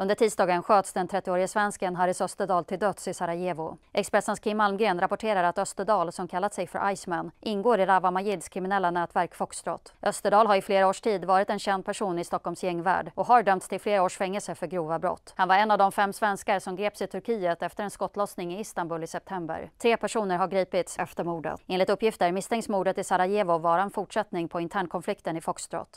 Under tisdagen sköts den 30-årige svensken Haris Österdal till döds i Sarajevo. Expressens Kim Almgren rapporterar att Österdal, som kallat sig för Iceman, ingår i Rawa Majids kriminella nätverk Foxtrot. Österdal har i flera års tid varit en känd person i Stockholms gängvärld och har dömts till flera års fängelse för grova brott. Han var en av de fem svenskar som greps i Turkiet efter en skottlossning i Istanbul i september. Tre personer har gripits efter mordet. Enligt uppgifter misstänks mordet i Sarajevo vara en fortsättning på internkonflikten i Foxtrot.